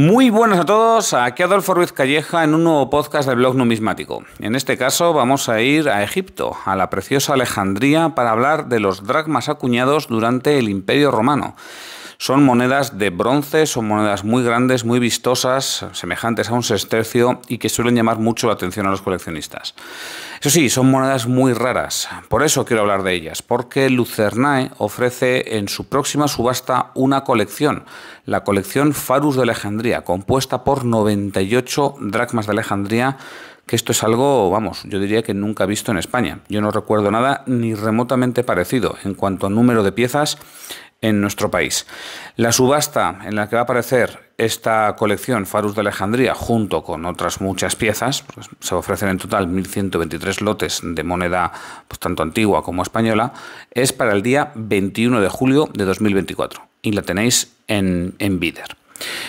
Muy buenas a todos, aquí Adolfo Ruiz Calleja en un nuevo podcast del blog numismático. En este caso vamos a ir a Egipto, a la preciosa Alejandría, para hablar de los dracmas acuñados durante el Imperio Romano. Son monedas de bronce, son monedas muy grandes, muy vistosas, semejantes a un sestercio y que suelen llamar mucho la atención a los coleccionistas. Eso sí, son monedas muy raras, por eso quiero hablar de ellas, porque Lucernae ofrece en su próxima subasta una colección, la colección Farus de Alejandría, compuesta por 98 dracmas de Alejandría, que esto es algo, vamos, yo diría que nunca visto en España. Yo no recuerdo nada ni remotamente parecido en cuanto a número de piezas en nuestro país. La subasta en la que va a aparecer esta colección Farus de Alejandría junto con otras muchas piezas, pues, se ofrecen en total 1.123 lotes de moneda pues, tanto antigua como española, es para el día 21 de julio de 2024 y la tenéis en, en Bider.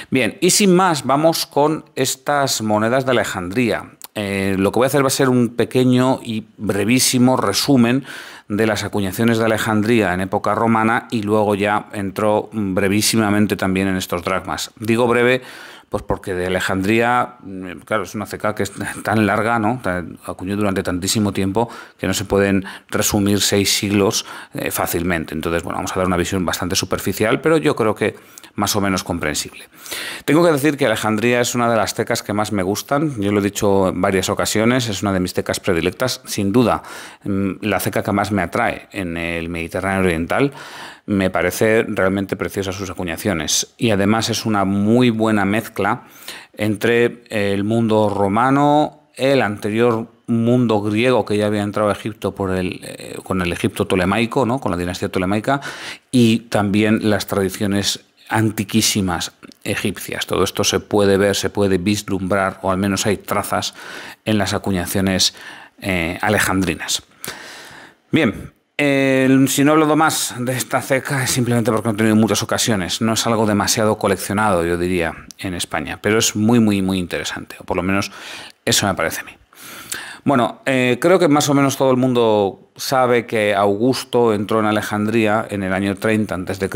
Bien, y sin más, vamos con estas monedas de Alejandría. Eh, lo que voy a hacer va a ser un pequeño y brevísimo resumen de las acuñaciones de Alejandría en época romana y luego ya entró brevísimamente también en estos dragmas. Digo breve pues porque de Alejandría, mm, claro, es una ceca que es tan larga, ¿no? Acuñó durante tantísimo tiempo que no se pueden resumir seis siglos eh, fácilmente. Entonces, bueno, vamos a dar una visión bastante superficial, pero yo creo que más o menos comprensible. Tengo que decir que Alejandría es una de las tecas que más me gustan. Yo lo he dicho en varias ocasiones, es una de mis tecas predilectas. Sin duda, mm, la ceca que más me atrae en el Mediterráneo Oriental me parece realmente preciosa sus acuñaciones. Y además es una muy buena mezcla entre el mundo romano, el anterior mundo griego que ya había entrado a Egipto por el, eh, con el Egipto tolemaico, ¿no? con la dinastía tolemaica, y también las tradiciones antiquísimas egipcias. Todo esto se puede ver, se puede vislumbrar, o al menos hay trazas en las acuñaciones eh, alejandrinas. Bien, si no he hablado más de esta ceca es simplemente porque no he tenido muchas ocasiones. No es algo demasiado coleccionado, yo diría, en España, pero es muy, muy, muy interesante, o por lo menos eso me parece a mí. Bueno, eh, creo que más o menos todo el mundo sabe que Augusto entró en Alejandría en el año 30 a.C.,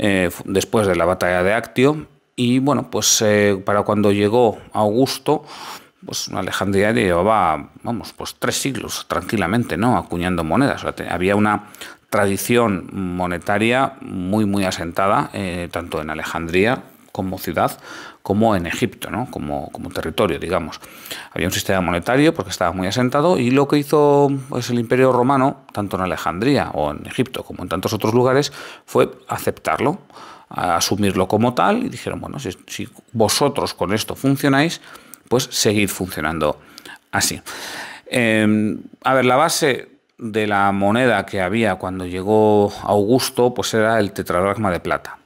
eh, después de la batalla de Actio, y bueno, pues eh, para cuando llegó Augusto, pues Alejandría llevaba, vamos, pues tres siglos tranquilamente, ¿no? Acuñando monedas. había una tradición monetaria muy, muy asentada, eh, tanto en Alejandría como ciudad, como en Egipto, ¿no? como, como territorio, digamos. Había un sistema monetario porque estaba muy asentado y lo que hizo pues, el Imperio Romano, tanto en Alejandría o en Egipto como en tantos otros lugares, fue aceptarlo, asumirlo como tal y dijeron, bueno, si vosotros con esto funcionáis, pues seguir funcionando así. Em, a ver, la base de la moneda que había cuando llegó Augusto, pues era el tetradracma de plata.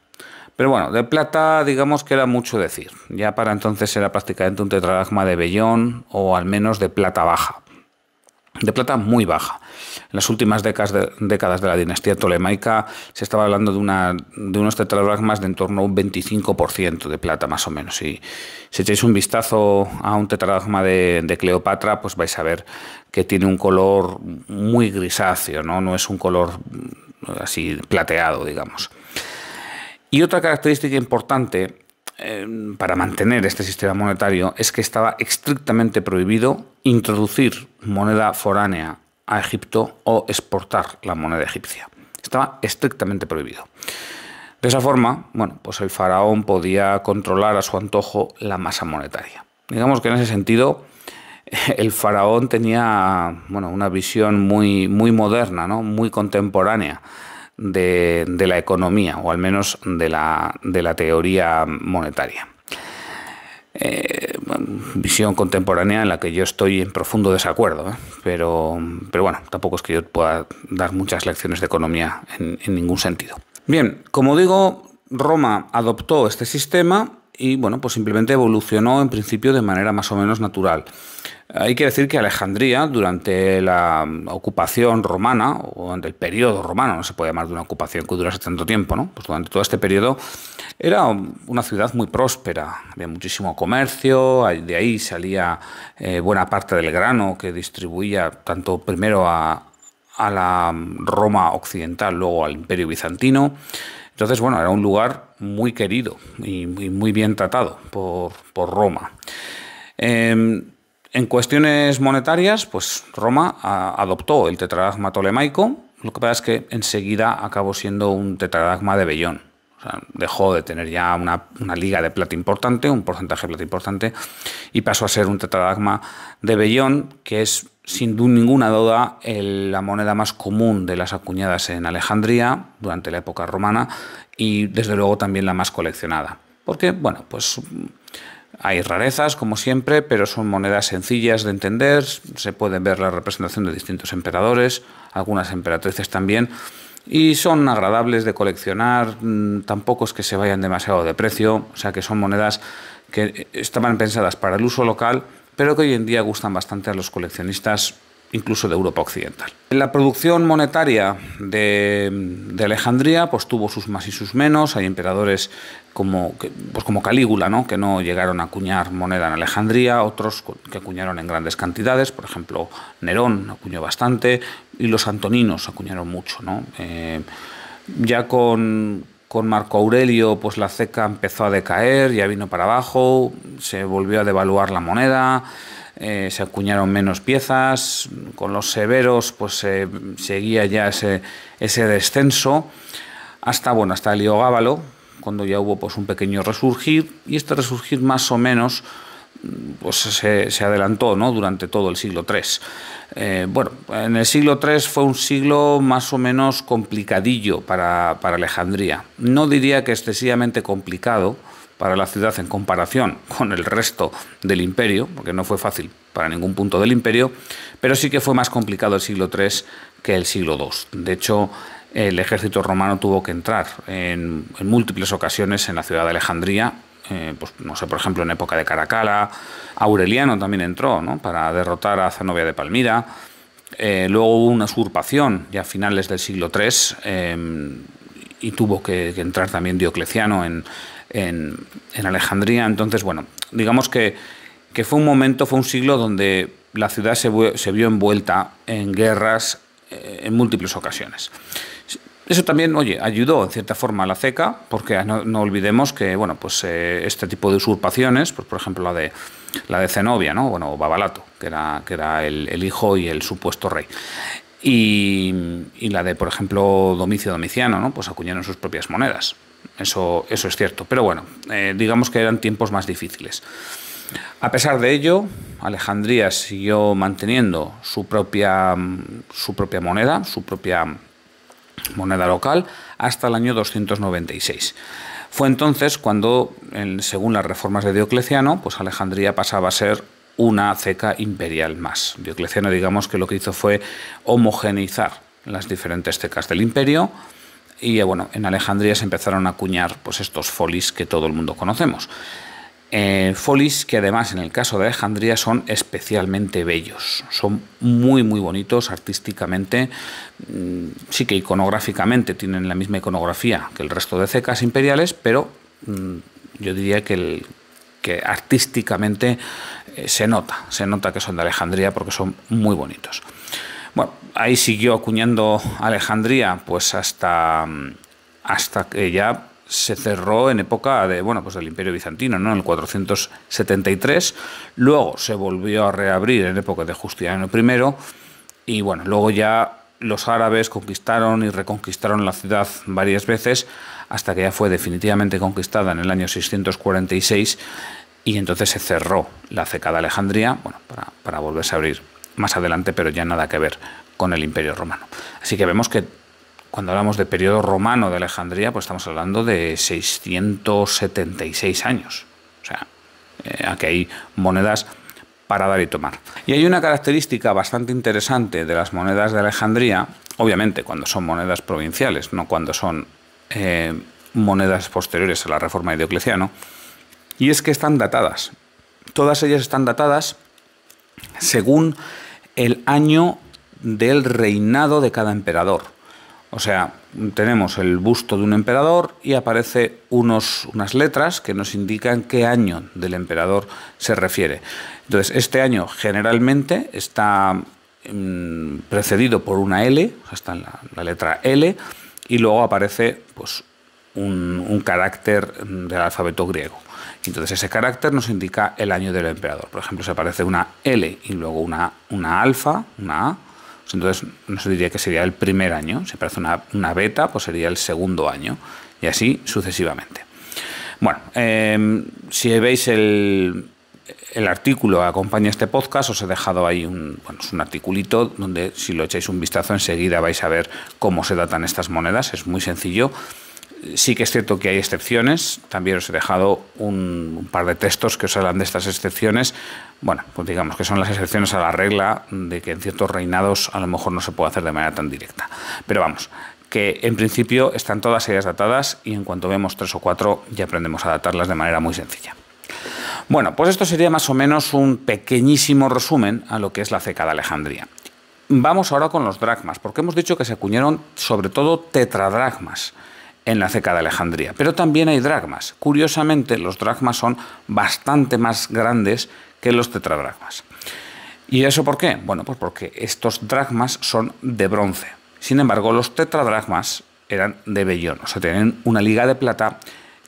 Pero bueno, de plata digamos que era mucho decir. Ya para entonces era prácticamente un tetradracma de vellón o al menos de plata baja de plata muy baja. En las últimas décadas de, décadas de la dinastía tolemaica se estaba hablando de, una, de unos tetradragmas... de en torno a un 25% de plata más o menos. Y si echáis un vistazo a un tetradragma de, Cleopatra, pues vais a ver que tiene un color muy grisáceo, no, no es un color así plateado, digamos. Y otra característica importante Em, para mantener este sistema monetario es que estaba estrictamente prohibido introducir moneda foránea a Egipto o exportar la moneda egipcia. Estaba estrictamente prohibido. De esa forma, bueno, pues el faraón podía controlar a su antojo la masa monetaria. Digamos que en ese sentido, el faraón tenía bueno, una visión muy, muy moderna, ¿no? muy contemporánea de, la economía, o al menos de la, teoría monetaria. Eh, visión contemporánea en la que yo estoy en profundo desacuerdo, ¿eh? pero, bueno, tampoco es que yo pueda dar muchas lecciones de economía en ningún sentido. Bien, como digo, Roma adoptó este sistema y bueno, pues simplemente evolucionó en principio de manera más o menos natural. Hay que decir que Alejandría, durante la ocupación romana, o durante el periodo romano, no se puede llamar de una ocupación que durase tanto tiempo, ¿no? Pues durante todo este periodo era una ciudad muy próspera, había muchísimo comercio, de ahí salía eh, buena parte del grano que distribuía tanto primero a, a la Roma occidental, luego al Imperio Bizantino. Entonces, bueno, era un lugar muy querido y, muy bien tratado por, Roma. Em, en cuestiones monetarias, pues Roma ah, adoptó el tetradagma tolemaico, lo que pasa es que enseguida acabó siendo un tetradagma de Bellón dejó de tener ya una, liga de plata importante, un porcentaje de plata importante, y pasó a ser un tetradagma de Bellón, que es sin ninguna duda la moneda más común de las acuñadas en Alejandría durante la época romana y desde luego también la más coleccionada. Porque, bueno, pues hay rarezas, como siempre, pero son monedas sencillas de entender, se pueden ver la representación de distintos emperadores, algunas emperatrices también, y son agradables de coleccionar, mm, tampoco es que se vayan demasiado de precio, o sea que son monedas que eh, estaban pensadas para el uso local, pero que hoy en día gustan bastante a los coleccionistas incluso de Europa Occidental. La producción monetaria de, Alejandría pues, tuvo sus más y sus menos. Hay emperadores como, pues, como Calígula, ¿no? que no llegaron a acuñar moneda en Alejandría, otros que acuñaron en grandes cantidades, por ejemplo, Nerón acuñó bastante, y los antoninos acuñaron mucho. ¿no? Eh, ya con, con, Marco Aurelio, pues la ceca empezó a decaer, ya vino para abajo, se volvió a devaluar la moneda, eh, se acuñaron menos piezas, con los severos, pues seguía ya ese, ese descenso, hasta, bueno, hasta el cuando ya hubo pues, un pequeño resurgir, y este resurgir más o menos pues se, adelantó ¿no? durante todo el siglo III. Eh, bueno, en el siglo III fue un siglo más o menos complicadillo para, Alejandría. No diría que excesivamente complicado para la ciudad en comparación con el resto del imperio, porque no fue fácil para ningún punto del imperio, pero sí que fue más complicado el siglo III que el siglo II. De hecho, el ejército romano tuvo que entrar en múltiples ocasiones en la ciudad de Alejandría eh, pues, no sé, por ejemplo, en época de Caracala, Aureliano también entró para derrotar a Zenobia de Palmira. Eh, luego hubo una usurpación ya a finales del siglo III eh, y tuvo que, entrar también Diocleciano en, Alejandría. Entonces, bueno, digamos que, fue un momento, fue un siglo donde la ciudad se vio envuelta en guerras en múltiples ocasiones. Eso también, oye, ayudó en cierta forma a la CECA, porque no, olvidemos que, bueno, pues eh, este tipo de usurpaciones, pues, por ejemplo la de la de Zenobia, ¿no? Bueno, Babalato, que era, que era el, hijo y el supuesto rey. Y, la de, por ejemplo, Domicio Domiciano, ¿no? Pues acuñaron sus propias monedas. Eso, eso es cierto. Pero bueno, eh, digamos que eran tiempos más difíciles. A pesar de ello, Alejandría siguió manteniendo su propia, su propia moneda, su propia moneda local, hasta el año 296. Fue entonces cuando, según las reformas de Diocleciano, pues Alejandría pasaba a ser una ceca imperial más. Diocleciano, digamos que lo que hizo fue homogeneizar las diferentes cecas del imperio y eh, bueno, en Alejandría se empezaron a acuñar pues estos folis que todo el mundo conocemos eh, que además en el caso de Alejandría son especialmente bellos, son muy muy bonitos artísticamente, mm, sí que iconográficamente tienen la misma iconografía que el resto de cecas imperiales, pero mm, yo diría que, artísticamente eh, se nota, se nota que son de Alejandría porque son muy bonitos. Bueno, ahí siguió acuñando Alejandría pues hasta, mm, hasta que ya se cerró en época de, bueno, pues del Imperio Bizantino, ¿no? En el 473. Luego se volvió a reabrir en época de Justiniano I. Y bueno, luego ya los árabes conquistaron y reconquistaron la ciudad varias veces hasta que ya fue definitivamente conquistada en el año 646 y entonces se cerró la ceca Alejandría bueno, para, para volverse a abrir más adelante, pero ya nada que ver con el imperio romano. Así que vemos que cuando hablamos de periodo romano de Alejandría, pues estamos hablando de 676 años. O sea, eh, aquí hay monedas para dar y tomar. Y hay una característica bastante interesante de las monedas de Alejandría, obviamente cuando son monedas provinciales, no cuando son eh, monedas posteriores a la reforma de Diocleciano, y es que están datadas. Todas ellas están datadas según el año del reinado de cada emperador. O sea, tenemos el busto de un emperador y aparece unas letras que nos indican qué año del emperador se refiere. Entonces, este año generalmente está mm, precedido por una L, está en la, letra L, y luego aparece pues, un, carácter del alfabeto griego. Entonces ese carácter nos indica el año del emperador. Por ejemplo, se aparece una L y luego una, una alfa, una A, entonces, no se diría que sería el primer año. Si parece una, beta, pues sería el segundo año. Y así sucesivamente. Bueno, em, si veis el, artículo que acompaña este podcast, os he dejado ahí un, bueno, es un articulito donde si lo echáis un vistazo enseguida vais a ver cómo se datan estas monedas. Es muy sencillo Sí que es cierto que hay excepciones. También os he dejado un, par de textos que os hablan de estas excepciones. Bueno, pues digamos que son las excepciones a la regla de que en ciertos reinados a lo mejor no se puede hacer de manera tan directa. Pero vamos, que en principio están todas ellas datadas y en cuanto vemos tres o cuatro ya aprendemos a datarlas de manera muy sencilla. Bueno, pues esto sería más o menos un pequeñísimo resumen a lo que es la ceca de Alejandría. Vamos ahora con los dracmas, porque hemos dicho que se acuñaron sobre todo tetradracmas en la ceca de Alejandría. Pero también hay dragmas. Curiosamente, los dragmas son bastante más grandes que los tetradragmas. ¿Y eso por qué? Bueno, pues porque estos dragmas son de bronce. Sin embargo, los tetradragmas eran de vellón, o sea, tienen una liga de plata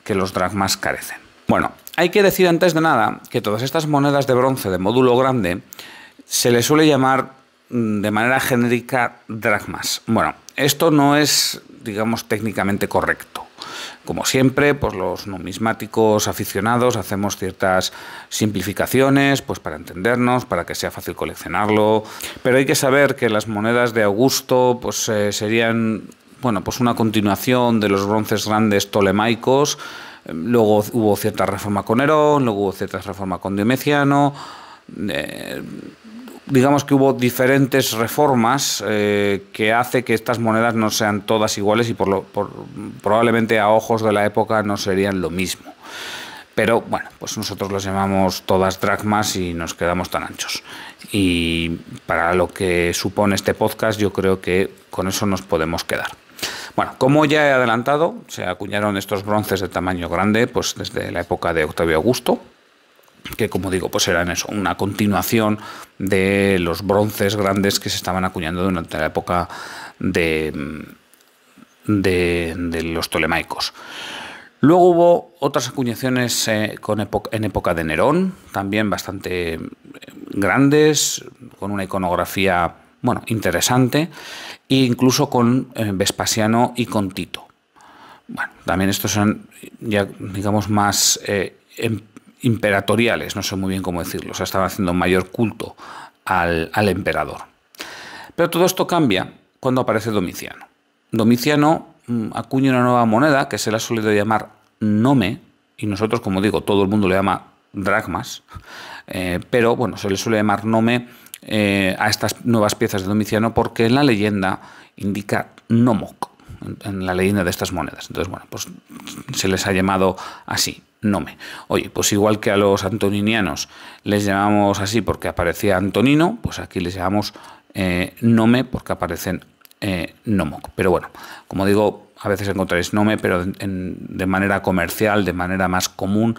que los dragmas carecen. Bueno, hay que decir antes de nada que todas estas monedas de bronce de módulo grande se les suele llamar mm, de manera genérica dragmas. Bueno, esto no es, digamos, técnicamente correcto. Como siempre, pues los numismáticos aficionados hacemos ciertas simplificaciones, pues para entendernos, para que sea fácil coleccionarlo. Pero hay que saber que las monedas de Augusto, pues eh, serían, bueno, pues una continuación de los bronces grandes tolemaicos. Luego hubo cierta reforma con Herón, luego hubo cierta reforma con Diomeciano. Eh, digamos que hubo diferentes reformas eh, que hace que estas monedas no sean todas iguales y por lo, probablemente a ojos de la época no serían lo mismo. Pero bueno, pues nosotros las llamamos todas dracmas y nos quedamos tan anchos. Y para lo que supone este podcast, yo creo que con eso nos podemos quedar. Bueno, como ya he adelantado, se acuñaron estos bronces de tamaño grande pues desde la época de Octavio Augusto, que como digo, pues eran eso, una continuación de los bronces grandes que se estaban acuñando durante la época de, los tolemaicos. Luego hubo otras acuñaciones eh, en época de Nerón, también bastante eh, grandes, con una iconografía bueno, interesante, e incluso con eh, Vespasiano y con Tito. Bueno, también estos son ya, digamos, más em-, imperatoriales, no sé muy bien cómo decirlo, o sea, estaban haciendo mayor culto al, emperador. Pero todo esto cambia cuando aparece Domiciano. Domiciano mm, acuña una nueva moneda que se la ha solido llamar nome, y nosotros, como digo, todo el mundo le llama Dragmas, eh, pero bueno, se le suele llamar nome eh, a estas nuevas piezas de Domiciano porque en la leyenda indica nomoc, en la leyenda de estas monedas. Entonces, bueno, pues se les ha llamado así, nome. Oye, pues igual que a los antoninianos les llamamos así porque aparecía Antonino, pues aquí les llamamos eh, nome porque aparecen eh, Pero bueno, como digo, a veces encontráis nome, pero de manera comercial, de manera más común,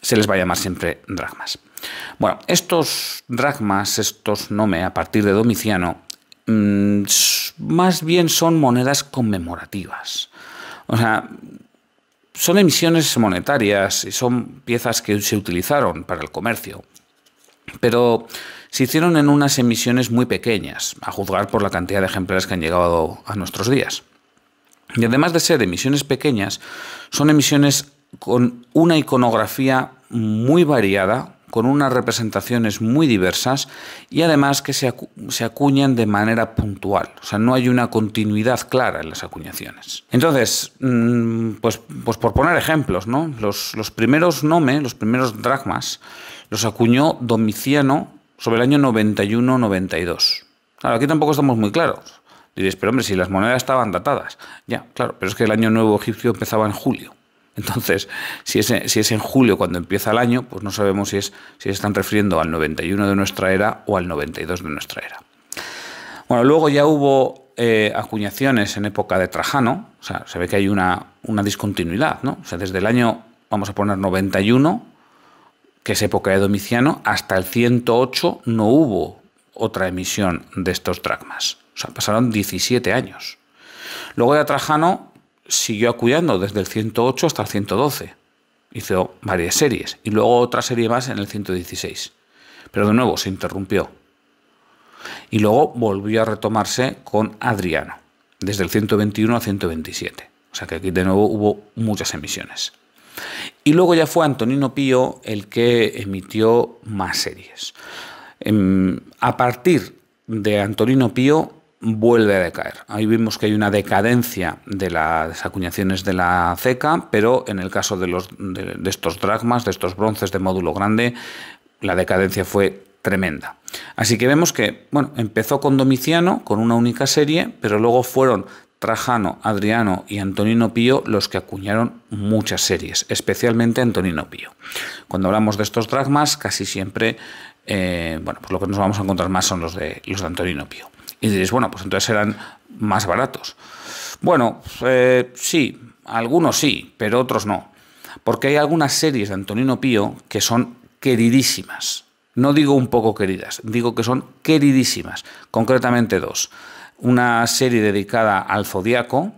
se les va a llamar siempre dragmas. Bueno, estos dragmas, estos nome, a partir de Domiciano, mm, más bien son monedas conmemorativas. O sea, son emisiones monetarias y son piezas que se utilizaron para el comercio, pero se hicieron en unas emisiones muy pequeñas, a juzgar por la cantidad de ejemplares que han llegado a nuestros días. Y además de ser emisiones pequeñas, son emisiones con una iconografía muy variada, con unas representaciones muy diversas y además que se, acuñan de manera puntual. O sea, no hay una continuidad clara en las acuñaciones. Entonces, mm, pues, pues por poner ejemplos, ¿no? los, primeros nome, los primeros dracmas, los acuñó Domiciano sobre el año 91-92. Claro, aquí tampoco estamos muy claros. Diréis, pero hombre, si las monedas estaban datadas. Ya, claro, pero es que el año nuevo egipcio empezaba en julio. Entonces, si es, en julio cuando empieza el año, pues no sabemos si, se están refiriendo al 91 de nuestra era o al 92 de nuestra era. Bueno, luego ya hubo eh, acuñaciones en época de Trajano, o sea, se ve que hay una, discontinuidad, ¿no? O sea, desde el año, vamos a poner 91, que es época de Domiciano, hasta el 108 no hubo otra emisión de estos dracmas. O sea, pasaron 17 años. Luego de Trajano siguió acudiendo desde el 108 hasta el 112. Hizo varias series y luego otra serie más en el 116. Pero de nuevo se interrumpió. Y luego volvió a retomarse con Adriano, desde el 121 a 127. O sea que aquí de nuevo hubo muchas emisiones. Y luego ya fue Antonino Pío el que emitió más series. Em, a partir de Antonino Pío vuelve a decaer. Ahí vimos que hay una decadencia de las acuñaciones de la ceca, pero en el caso de, los, de, estos dragmas, de estos bronces de módulo grande, la decadencia fue tremenda. Así que vemos que, bueno, empezó con Domiciano, con una única serie, pero luego fueron Trajano, Adriano y Antonino Pío los que acuñaron muchas series, especialmente Antonino Pío. Cuando hablamos de estos dragmas, casi siempre, eh, bueno, pues lo que nos vamos a encontrar más son los de, los de Antonino Pío. Y diréis, bueno, pues entonces serán más baratos. Bueno, eh, sí, algunos sí, pero otros no. Porque hay algunas series de Antonino Pío que son queridísimas. No digo un poco queridas, digo que son queridísimas. Concretamente dos. Una serie dedicada al Zodíaco,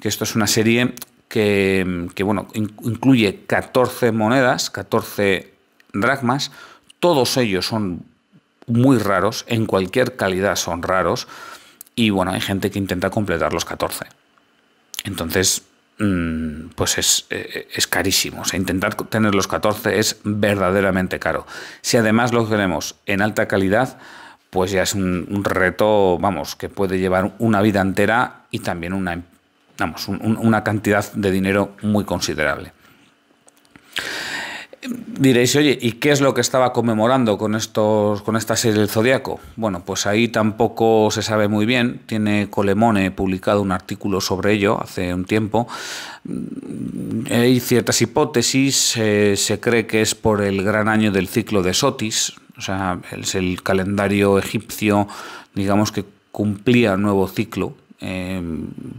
que esto es una serie que, que bueno, incluye 14 monedas, 14 dracmas. Todos ellos son muy raros, en cualquier calidad son raros, y bueno, hay gente que intenta completar los 14. Entonces, mm, pues eh, eh, es, carísimo. O intentar tener los 14 es verdaderamente caro. Si además los tenemos en alta calidad, pues ya es un, reto, vamos, que puede llevar una vida entera y también una, una cantidad de dinero muy considerable. Diréis, oye, ¿y qué es lo que estaba conmemorando con, estos, con esta serie del Zodíaco? Bueno, pues ahí tampoco se sabe muy bien. Tiene Colemone publicado un artículo sobre ello hace un tiempo. Mm, hay ciertas hipótesis. Eh, se cree que es por el gran año del ciclo de Sotis. O sea, es el calendario egipcio, digamos que cumplía un nuevo ciclo eh,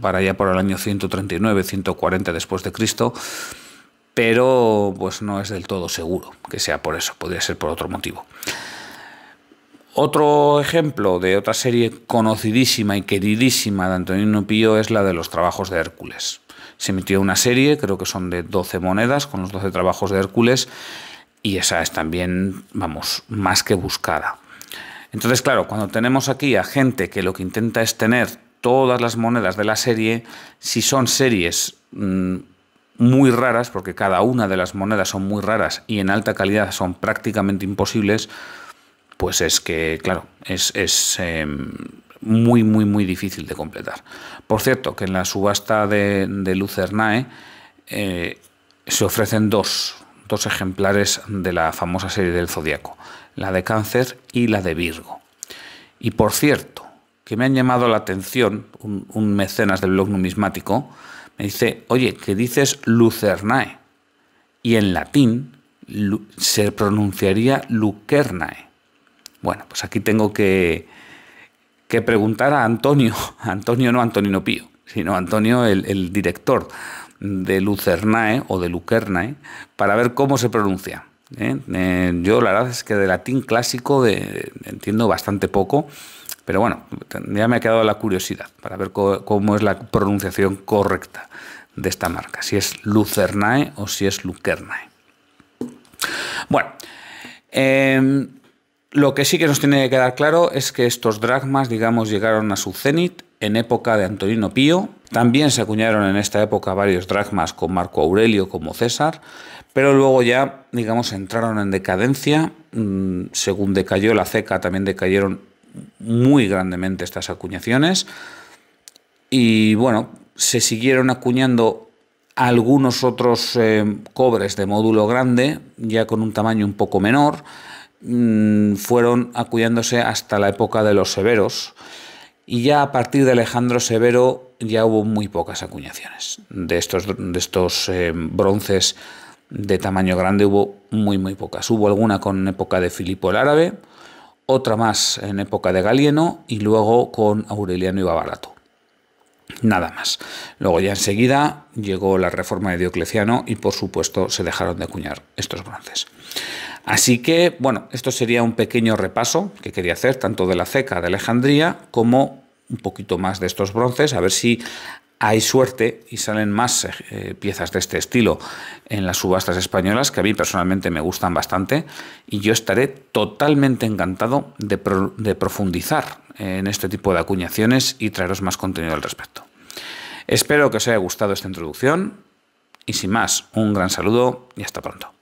para allá por el año 139, 140 después de Cristo pero pues no es del todo seguro que sea por eso, podría ser por otro motivo. Otro ejemplo de otra serie conocidísima y queridísima de Antonino Pío es la de los trabajos de Hércules. Se emitió una serie, creo que son de 12 monedas, con los 12 trabajos de Hércules, y esa es también, vamos, más que buscada. Entonces, claro, cuando tenemos aquí a gente que lo que intenta es tener todas las monedas de la serie, si son series mm, muy raras, porque cada una de las monedas son muy raras y en alta calidad son prácticamente imposibles, pues es que, claro, es, em, muy, muy, muy difícil de completar. Por cierto, que en la subasta de, de Lucernae eh, se ofrecen dos, dos ejemplares de la famosa serie del Zodíaco, la de Cáncer y la de Virgo. Y por cierto, que me han llamado la atención un, un mecenas del blog numismático, me dice, oye, que dices Lucernae. Y en latín se pronunciaría Lucernae. Bueno, pues aquí tengo que, que preguntar a Antonio, Antonio no Antonino Pío, sino Antonio el, director de Lucernae o de Lucernae, para ver cómo se pronuncia. ¿eh? Eh, yo la verdad es que de latín clásico entiendo bastante poco pero bueno, ya me ha quedado la curiosidad para ver cómo es la pronunciación correcta de esta marca, si es Lucernae o si es Lucernae. Bueno, em, lo que sí que nos tiene que quedar claro es que estos dragmas, digamos, llegaron a su cenit en época de Antonino Pío. También se acuñaron en esta época varios dragmas con Marco Aurelio como César, pero luego ya, digamos, entraron en decadencia. Mm, según decayó la ceca, también decayeron muy grandemente estas acuñaciones. Y bueno, se siguieron acuñando algunos otros eh, cobres de módulo grande, ya con un tamaño un poco menor, mm, fueron acuñándose hasta la época de los severos. Y ya a partir de Alejandro Severo ya hubo muy pocas acuñaciones. De estos, de estos eh, bronces de tamaño grande hubo muy, muy pocas. Hubo alguna con época de Filipo el Árabe, otra más en época de Galieno y luego con Aureliano y Babalato. Nada más. Luego ya enseguida llegó la reforma de Diocleciano y por supuesto se dejaron de acuñar estos bronces. Así que, bueno, esto sería un pequeño repaso que quería hacer tanto de la ceca de Alejandría como un poquito más de estos bronces, a ver si hay suerte y salen más eh, piezas de este estilo en las subastas españolas que a mí personalmente me gustan bastante y yo estaré totalmente encantado de, de profundizar en este tipo de acuñaciones y traeros más contenido al respecto. Espero que os haya gustado esta introducción y sin más, un gran saludo y hasta pronto.